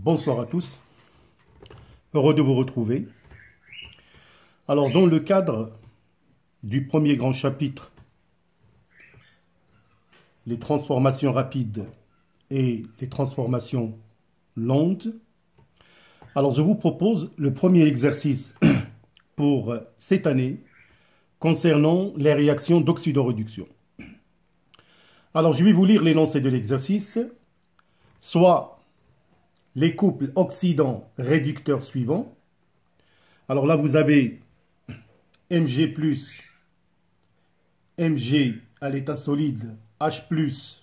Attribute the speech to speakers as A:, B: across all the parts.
A: Bonsoir à tous. Heureux de vous retrouver. Alors, dans le cadre du premier grand chapitre, les transformations rapides et les transformations lentes, alors je vous propose le premier exercice pour cette année concernant les réactions d'oxydoréduction. Alors, je vais vous lire l'énoncé de l'exercice. Soit les couples oxydants réducteurs suivants. Alors là, vous avez Mg+, Mg à l'état solide, H+,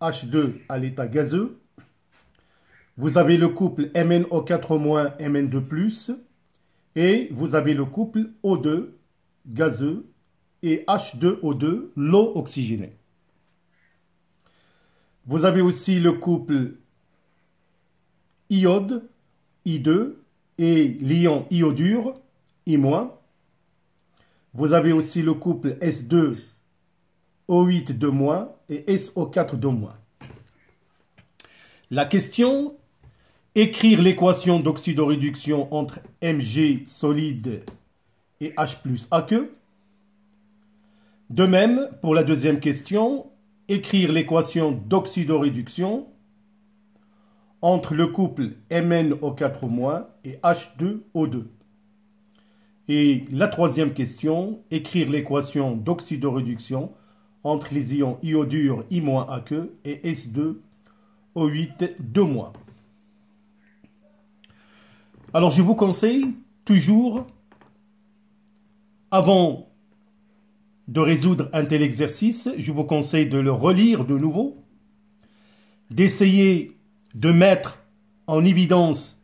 A: H2 à l'état gazeux. Vous avez le couple MnO4-, Mn2+, et vous avez le couple O2 gazeux et H2O2, l'eau oxygénée. Vous avez aussi le couple iode, I2, et l'ion iodure, I-. Vous avez aussi le couple S2, O8 de moins et SO4 de moins. La question, écrire l'équation d'oxydoréduction entre Mg solide et H plus aqueux. De même, pour la deuxième question, écrire l'équation d'oxydoréduction entre le couple MnO4- et H2O2. Et la troisième question, écrire l'équation d'oxydoréduction entre les ions iodure I-Aq et S2O8-2-. Alors je vous conseille toujours, avant de résoudre un tel exercice, je vous conseille de le relire de nouveau, d'essayer de mettre en évidence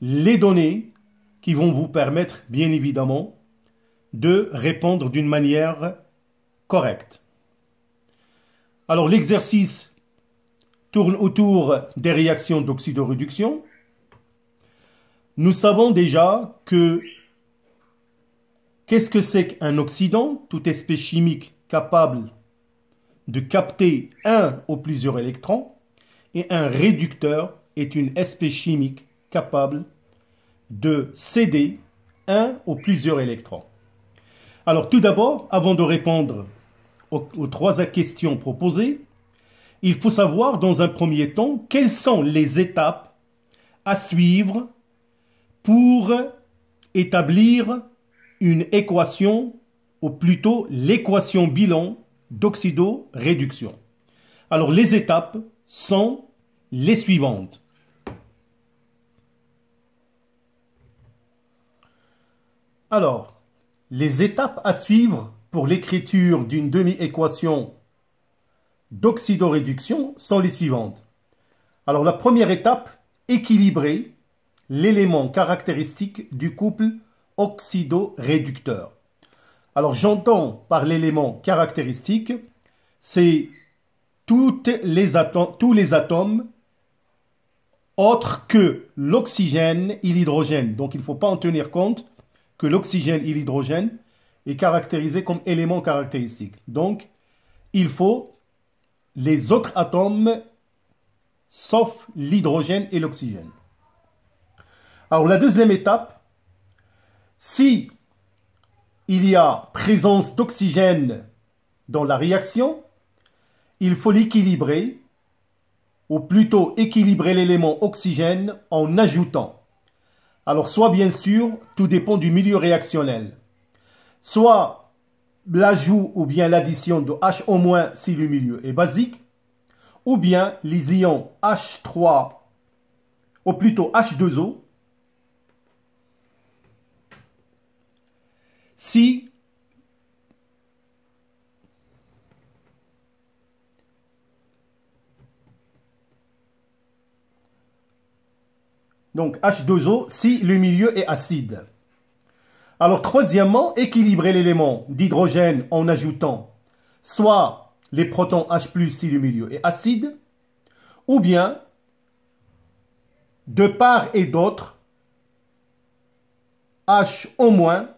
A: les données qui vont vous permettre, bien évidemment, de répondre d'une manière correcte. Alors l'exercice tourne autour des réactions d'oxydoréduction. Nous savons déjà que qu'est-ce que c'est qu'un oxydant, toute espèce chimique capable de capter un ou plusieurs électrons et un réducteur est une espèce chimique capable de céder un ou plusieurs électrons. Alors tout d'abord, avant de répondre aux, trois questions proposées, il faut savoir dans un premier temps quelles sont les étapes à suivre pour établir une équation, ou plutôt l'équation bilan d'oxydoréduction. Alors les étapes, sont les suivantes. Alors, les étapes à suivre pour l'écriture d'une demi-équation d'oxydoréduction sont les suivantes. Alors la première étape, équilibrer l'élément caractéristique du couple oxydoréducteur. Alors j'entends par l'élément caractéristique, c'est tous les atomes autres que l'oxygène et l'hydrogène. Donc il ne faut pas en tenir compte que l'oxygène et l'hydrogène est caractérisé comme élément caractéristique. Donc il faut les autres atomes sauf l'hydrogène et l'oxygène. Alors la deuxième étape, si il y a présence d'oxygène dans la réaction, il faut l'équilibrer, ou plutôt équilibrer l'élément oxygène en ajoutant. Alors soit bien sûr, tout dépend du milieu réactionnel. Soit l'ajout ou bien l'addition de H au moins si le milieu est basique, ou bien les ions H3, ou plutôt H2O, si Donc H2O si le milieu est acide. Alors troisièmement, équilibrer l'élément d'hydrogène en ajoutant soit les protons H+, si le milieu est acide, ou bien de part et d'autre H au moins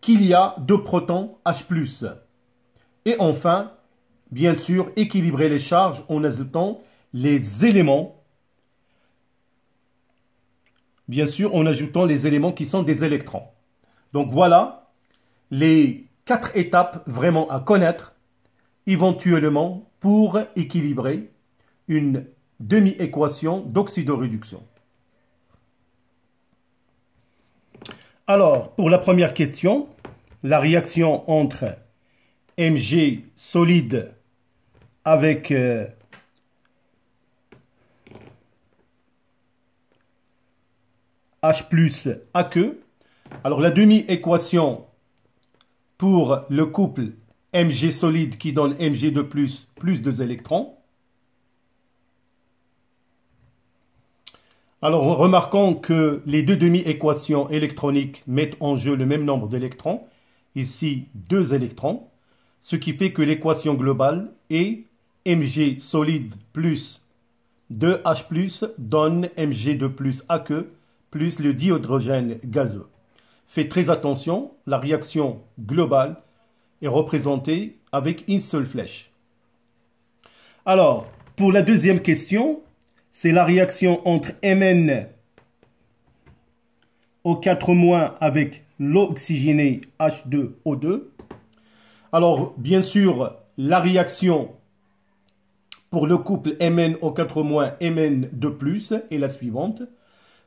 A: qu'il y a deux protons H+. Et enfin, bien sûr, équilibrer les charges en ajoutant les éléments bien sûr en ajoutant les éléments qui sont des électrons. Donc voilà les quatre étapes vraiment à connaître éventuellement pour équilibrer une demi-équation d'oxydoréduction. Alors, pour la première question, la réaction entre Mg solide avec euh, H plus AQ. Alors la demi-équation pour le couple Mg solide qui donne Mg de plus plus 2 électrons. Alors remarquons que les deux demi-équations électroniques mettent en jeu le même nombre d'électrons, ici deux électrons, ce qui fait que l'équation globale est Mg solide plus 2H plus donne Mg de plus AQ plus le dihydrogène gazeux. Faites très attention, la réaction globale est représentée avec une seule flèche. Alors, pour la deuxième question, c'est la réaction entre Mn O4- avec l'oxygéné H2O2. Alors, bien sûr, la réaction pour le couple MN MnO4- MN2+, est la suivante.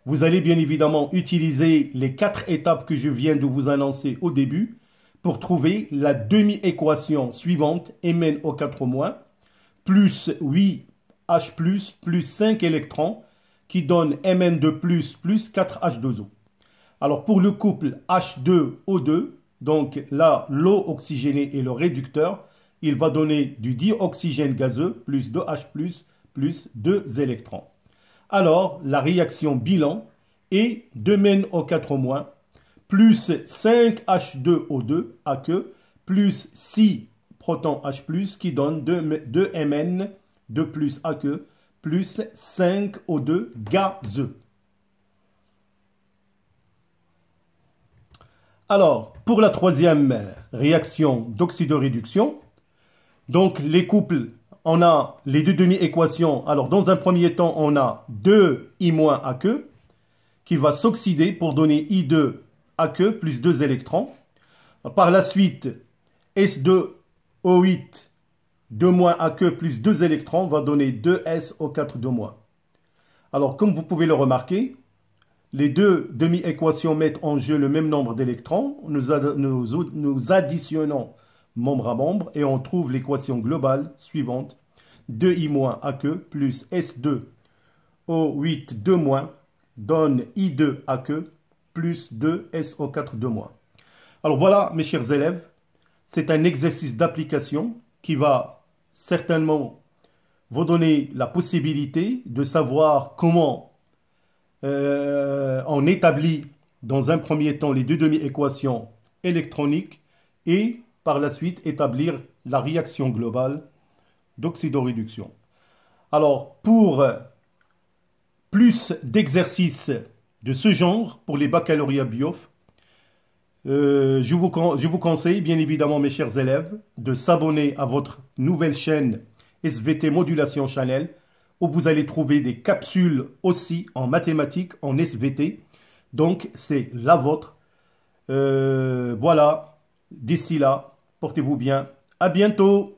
A: Vous allez bien évidemment utiliser les quatre étapes que je viens de vous annoncer au début pour trouver la demi-équation suivante, mno 4 moins, plus 8H+, plus 5 électrons, qui donne Mn2+, plus 4H2O. Alors pour le couple H2O2, donc là, l'eau oxygénée est le réducteur, il va donner du dioxygène gazeux, plus 2H+, plus 2 électrons alors la réaction bilan est 2 mno 4 plus 5H2O2 à plus 6 protons H+, qui donne 2, Mn 2 plus à plus 5O2 gazeux. Alors, pour la troisième réaction d'oxydoréduction, donc les couples on a les deux demi-équations. Alors, dans un premier temps, on a 2i- à que qui va s'oxyder pour donner i2 à plus 2 électrons. Par la suite, S2O8 2 moins à plus 2 électrons va donner 2SO4 2 moins. Alors, comme vous pouvez le remarquer, les deux demi-équations mettent en jeu le même nombre d'électrons. nous, nous additionnons membre à membre, et on trouve l'équation globale suivante. 2i- AQ que plus S2 O8 2- donne I2 aq plus 2 SO4 2-. Alors voilà, mes chers élèves, c'est un exercice d'application qui va certainement vous donner la possibilité de savoir comment euh, on établit dans un premier temps les deux demi-équations électroniques et par la suite établir la réaction globale d'oxydoréduction. Alors, pour plus d'exercices de ce genre pour les baccalauréats bio, euh, je, vous, je vous conseille bien évidemment, mes chers élèves, de s'abonner à votre nouvelle chaîne SVT Modulation Channel, où vous allez trouver des capsules aussi en mathématiques, en SVT. Donc, c'est la vôtre. Euh, voilà, d'ici là, Portez-vous bien. À bientôt.